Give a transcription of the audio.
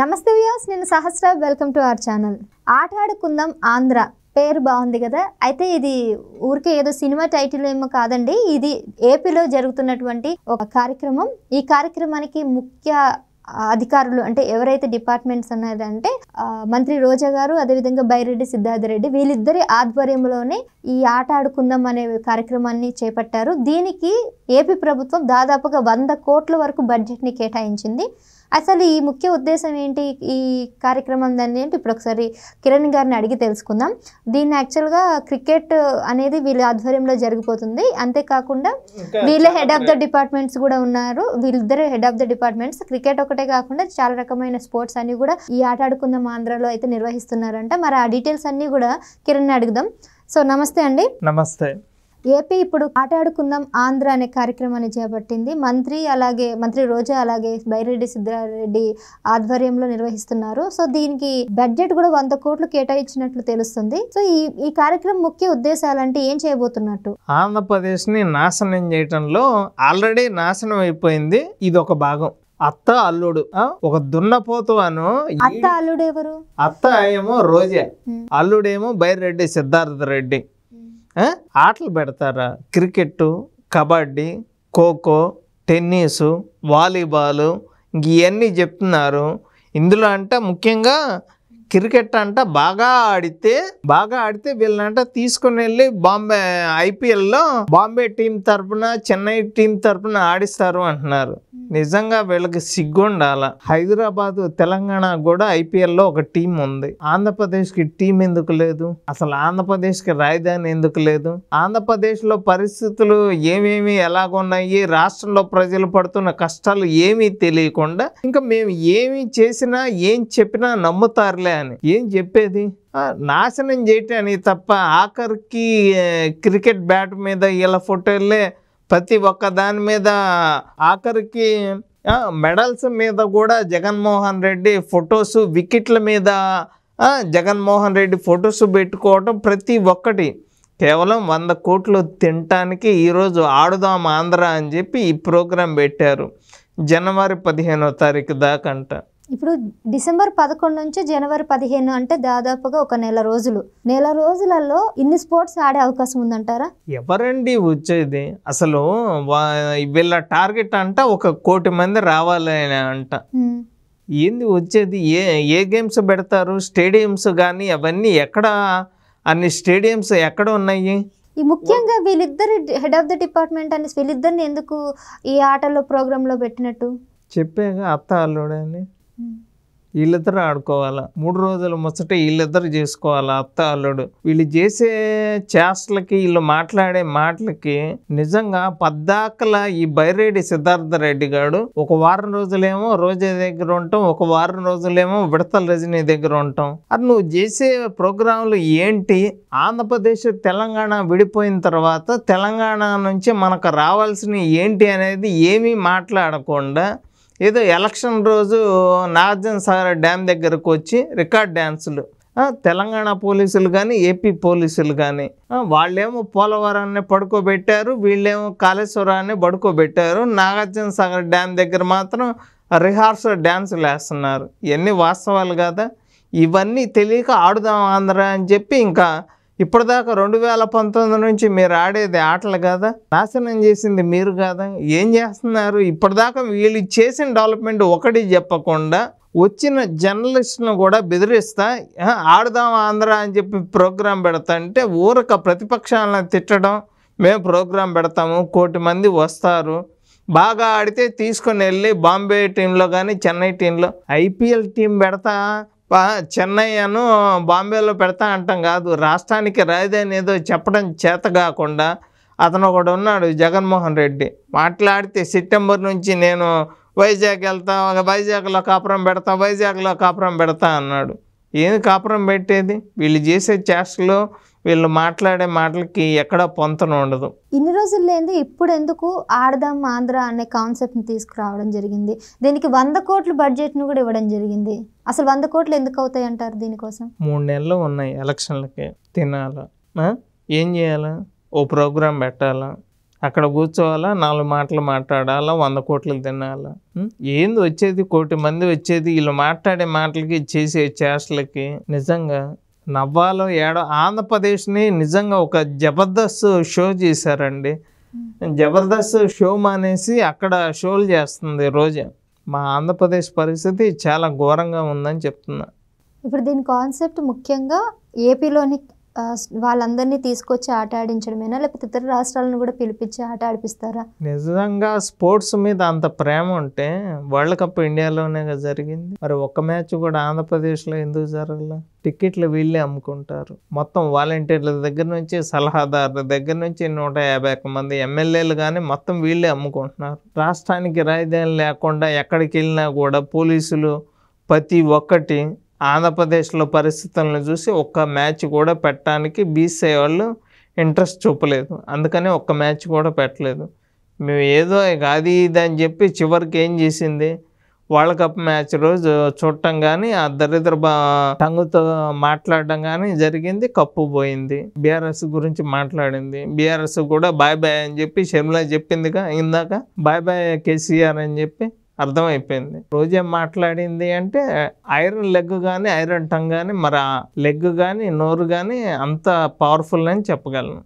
నమస్తే వ్యూస్ నేను Sahasra welcome to our channel ఆట ఆడుకుందాం ఆంధ్ర పేరు బాగుంది కదా అయితే ఇది ఊరికే ఏదో సినిమా టైటిల్ ఏమో కాదండి ఇది ఏపీలో జరుగుతున్నటువంటి ఒక కార్యక్రమం ఈ కార్యక్రమానికి ముఖ్య అధికారులు అంటే ఎవరైతే డిపార్ట్మెంట్స్ అంటే మంత్రి రోజా గారు అదేవిధంగా బైరెడ్డి సిద్ధార్థరెడ్డి వీళ్ళిద్దరి ఆధ్వర్యంలోనే ఈ ఆట ఆడుకుందాం అనే కార్యక్రమాన్ని చేపట్టారు దీనికి ఏపీ ప్రభుత్వం దాదాపుగా వంద కోట్ల వరకు బడ్జెట్ని కేటాయించింది అసలు ఈ ముఖ్య ఉద్దేశం ఏంటి ఈ కార్యక్రమం దాన్ని ఏంటి ఇప్పుడు ఒకసారి కిరణ్ గారిని అడిగి తెలుసుకుందాం దీన్ని యాక్చువల్గా క్రికెట్ అనేది వీళ్ళ ఆధ్వర్యంలో జరిగిపోతుంది అంతేకాకుండా వీళ్ళ హెడ్ ఆఫ్ ద డిపార్ట్మెంట్స్ కూడా ఉన్నారు వీళ్ళిద్దరే head of the departments cricket ఒకటే కాకుండా చాలా రకమైన స్పోర్ట్స్ అన్ని కూడా ఈ ఆట ఆడుకుందాం ఆంధ్రాలో అయితే నిర్వహిస్తున్నారంట మరి ఆ డీటెయిల్స్ అన్నీ కూడా కిరణ్ అడుగుదాం సో నమస్తే అండి నమస్తే ఏపీ ఇప్పుడు ఆటాడుకుందాం ఆంధ్ర అనే కార్యక్రమాన్ని చేపట్టింది మంత్రి అలాగే మంత్రి రోజా అలాగే బైరెడ్డి సిద్ధారెడ్డి ఆధ్వర్యంలో నిర్వహిస్తున్నారు సో దీనికి బడ్జెట్ కూడా వంద కోట్లు కేటాయించినట్లు తెలుస్తుంది సో ఈ ఈ కార్యక్రమం ముఖ్య ఉద్దేశాలంటే ఏం చేయబోతున్నట్టు ఆంధ్రప్రదేశ్ ని నాశనం చేయటంలో ఆల్రెడీ నాశనం అయిపోయింది ఇది ఒక భాగం అత్త అల్లుడు ఒక దున్నపోతు అను అత్త అల్లుడు ఎవరు అత్త ఏమో రోజా అల్లుడేమో బైరెడ్డి సిద్ధార్థ రెడ్డి ఆటలు పెడతారా cricket kabaddi kho kho tennis volleyball ఇవన్నీ చెప్తున్నారు ఇందులో అంట ముఖ్యంగా క్రికెట్ అంట బాగా ఆడితే బాగా ఆడితే వీళ్ళంట తీసుకుని వెళ్ళి బాంబే ఐపీఎల్లో బాంబే టీం తరఫున చెన్నై టీం తరఫున ఆడిస్తారు అంటున్నారు నిజంగా వీళ్ళకి సిగ్గుండాల హైదరాబాద్ తెలంగాణ కూడా ఐపీఎల్లో ఒక టీం ఉంది ఆంధ్రప్రదేశ్కి టీం ఎందుకు లేదు అసలు ఆంధ్రప్రదేశ్కి రాజధాని ఎందుకు లేదు ఆంధ్రప్రదేశ్లో పరిస్థితులు ఏమేమి ఎలాగున్నాయి రాష్ట్రంలో ప్రజలు పడుతున్న కష్టాలు ఏమీ తెలియకుండా ఇంకా మేము ఏమి చేసినా ఏం చెప్పినా నమ్ముతారులే అని ఏం చెప్పేది నాశనం చేయటానికి తప్ప ఆఖరికి క్రికెట్ బ్యాట్ మీద ఇలా ఫోటోలే ప్రతి ఒక్క దాని మీద ఆఖరికి మెడల్స్ మీద కూడా జగన్మోహన్ రెడ్డి ఫొటోస్ వికెట్ల మీద జగన్మోహన్ రెడ్డి ఫొటోస్ పెట్టుకోవటం ప్రతి ఒక్కటి కేవలం వంద కోట్లు తినటానికి ఈరోజు ఆడుదాం ఆంధ్ర అని చెప్పి ఈ ప్రోగ్రాం పెట్టారు జనవరి పదిహేనో తారీఖు దాకంట ఇప్పుడు డిసెంబర్ పదకొండు నుంచి జనవరి పదిహేను అంటే దాదాపుగా ఒక నెల రోజులు నెల రోజులలో ఇన్ని స్పోర్ట్స్ ఆడే అవకాశం ఉందంటారా ఎవరండి వచ్చేది అసలు వీళ్ళ టార్గెట్ అంట ఒక కోటి మంది రావాలి అంట ఏంది వచ్చేది ఏ ఏ గేమ్స్ పెడతారు స్టేడియమ్స్ కానీ అవన్నీ ఎక్కడ అన్ని స్టేడియమ్స్ ఎక్కడ ఉన్నాయి ఈ ముఖ్యంగా వీళ్ళిద్దరు హెడ్ ఆఫ్ ద డిపార్ట్మెంట్ అనేసి వీళ్ళిద్దరిని ఎందుకు ఈ ఆటలో ప్రోగ్రాంలో పెట్టినట్టు చెప్పాగా అత్త అల్లుడని వీళ్ళిద్దరు ఆడుకోవాలా మూడు రోజుల ముచ్చట వీళ్ళిద్దరు చేసుకోవాలా అత్త అల్లుడు వీళ్ళు చేసే చేష్టలకి వీళ్ళు మాట్లాడే మాటలకి నిజంగా పద్దాకల ఈ బైరెడ్డి సిద్ధార్థ రెడ్డి గారు ఒక వారం రోజులేమో రోజే దగ్గర ఉంటాం ఒక వారం రోజులేమో విడతల రజనీ దగ్గర ఉంటాం అది నువ్వు చేసే ప్రోగ్రాంలు ఏంటి ఆంధ్రప్రదేశ్ తెలంగాణ విడిపోయిన తర్వాత తెలంగాణ నుంచి మనకు రావాల్సినవి ఏంటి అనేది ఏమీ మాట్లాడకుండా ఏదో ఎలక్షన్ రోజు నాగార్జున సాగర్ డ్యామ్ దగ్గరకు వచ్చి రికార్డ్ డ్యాన్సులు తెలంగాణ పోలీసులు కానీ ఏపీ పోలీసులు కానీ వాళ్ళేమో పోలవరాన్ని పడుకోబెట్టారు వీళ్ళేమో కాళేశ్వరాన్ని పడుకోబెట్టారు నాగార్జున సాగర్ డ్యామ్ దగ్గర మాత్రం రిహార్సల్ డ్యాన్సులు వేస్తున్నారు ఇవన్నీ వాస్తవాలు కదా ఇవన్నీ తెలియక ఆడుదాం ఆంధ్ర అని చెప్పి ఇంకా ఇప్పటిదాకా రెండు వేల పంతొమ్మిది నుంచి మీరు ఆడేది ఆటలు కాదా నాశనం చేసింది మీరు కాదా ఏం చేస్తున్నారు ఇప్పటిదాకా వీళ్ళు చేసిన డెవలప్మెంట్ ఒకటి చెప్పకుండా వచ్చిన జర్నలిస్ట్ను కూడా బెదిరిస్తా ఆడదాం ఆంధ్ర అని చెప్పి ప్రోగ్రాం పెడతా అంటే ఊరక ప్రతిపక్షాలను తిట్టడం మేము ప్రోగ్రాం పెడతాము కోటి మంది వస్తారు బాగా ఆడితే తీసుకొని వెళ్ళి బాంబే టీంలో కానీ చెన్నై టీంలో ఐపీఎల్ టీం పెడతా అను బాంబేలో పెడతా అంటాం కాదు రాష్ట్రానికి రాజధాని ఏదో చెప్పడం చేత కాకుండా అతను ఒకడు ఉన్నాడు జగన్మోహన్ రెడ్డి మాట్లాడితే సెప్టెంబర్ నుంచి నేను వైజాగ్ వెళ్తా వైజాగ్లో కాపురం పెడతా వైజాగ్లో కాపురం పెడతా అన్నాడు ఏది కాపురం పెట్టేది వీళ్ళు చేసే చేష్టలో వీళ్ళు మాట్లాడే మాటలకి ఎక్కడ పొంతన ఉండదు ఇన్ని రోజులు లేదు ఇప్పుడు ఎందుకు ఆడదాం ఆంధ్ర అనే ని తీసుకురావడం జరిగింది దీనికి వంద కోట్ల ను కూడా ఇవ్వడం జరిగింది అసలు వంద కోట్లు ఎందుకు అవుతాయి అంటారు దీనికోసం మూడు నెలలు ఉన్నాయి ఎలక్షన్లకి తినాలా ఏం చేయాలా ఓ ప్రోగ్రాం పెట్టాలా అక్కడ కూర్చోవాలా నాలుగు మాటలు మాట్లాడాలా వంద కోట్లు తినాలా ఏంది వచ్చేది కోటి మంది వచ్చేది వీళ్ళు మాట్లాడే మాటలకి చేసే చేష్టలకి నిజంగా నవ్వాలో ఏడో ఆంధ్రప్రదేశ్ని నిజంగా ఒక జబర్దస్త్ షో చేశారండి జబర్దస్త్ షో మానేసి అక్కడ షోలు చేస్తుంది రోజు మా ఆంధ్రప్రదేశ్ పరిస్థితి చాలా ఘోరంగా ఉందని చెప్తున్నా ఇప్పుడు దీని కాన్సెప్ట్ ముఖ్యంగా ఏపీలోని వాళ్ళందరినీ తీసుకొచ్చి ఆట ఆడించడమేనా లేకపోతే ఇతర రాష్ట్రాలను కూడా పిలిపించి ఆట ఆడిపిస్తారా నిజంగా స్పోర్ట్స్ మీద అంత ప్రేమ ఉంటే వరల్డ్ కప్ ఇండియాలోనే జరిగింది మరి ఒక మ్యాచ్ కూడా ఆంధ్రప్రదేశ్లో ఎందుకు జరగలే టికెట్లు వీళ్ళే అమ్ముకుంటారు మొత్తం వాలంటీర్ల దగ్గర నుంచి సలహాదారుల దగ్గర నుంచి నూట యాభై ఒక్క మంది ఎమ్మెల్యేలు కానీ మొత్తం వీళ్ళే అమ్ముకుంటున్నారు రాష్ట్రానికి రాజధాని లేకుండా ఎక్కడికి వెళ్ళినా కూడా పోలీసులు ప్రతి ఒక్కటి ఆంధ్రప్రదేశ్లో పరిస్థితులను చూసి ఒక్క మ్యాచ్ కూడా పెట్టడానికి బీసీఐ వాళ్ళు ఇంట్రెస్ట్ చూపలేదు అందుకని ఒక్క మ్యాచ్ కూడా పెట్టలేదు మేము ఏదో అది ఇది అని చెప్పి చివరికి ఏం చేసింది వరల్డ్ కప్ మ్యాచ్ రోజు చూడటం కానీ ఆ దరిద్ర టంగుతో మాట్లాడడం కానీ జరిగింది కప్పు పోయింది బీఆర్ఎస్ గురించి మాట్లాడింది బీఆర్ఎస్ కూడా బాయ్ బాయ్ అని చెప్పి షర్మిల చెప్పిందిగా ఇందాక బాయ్ బాయ్ కేసీఆర్ అని చెప్పి అర్థమైపోయింది రోజా మాట్లాడింది అంటే ఐరన్ లెగ్ కానీ ఐరన్ టంగ్ కానీ మరి ఆ లెగ్ కానీ నోరు కానీ అంత పవర్ఫుల్ అని చెప్పగలను